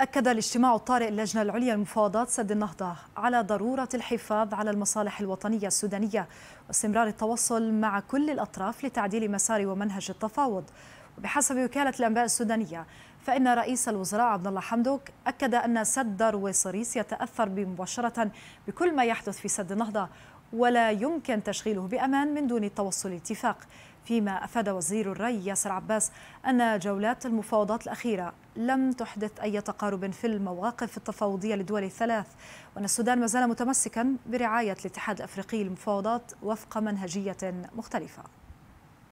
أكد الاجتماع الطارئ اللجنة العليا لمفاوضات سد النهضة على ضرورة الحفاظ على المصالح الوطنية السودانية واستمرار التواصل مع كل الأطراف لتعديل مسار ومنهج التفاوض وبحسب وكالة الأنباء السودانية فإن رئيس الوزراء عبد الله حمدوك أكد أن سد دروي صريس يتأثر مباشرة بكل ما يحدث في سد النهضة ولا يمكن تشغيله بأمان من دون التوصل اتفاق فيما أفاد وزير الري ياسر عباس أن جولات المفاوضات الأخيرة لم تحدث أي تقارب في المواقف التفاوضية للدول الثلاث وأن السودان ما زال متمسكا برعاية الاتحاد الأفريقي للمفاوضات وفق منهجية مختلفة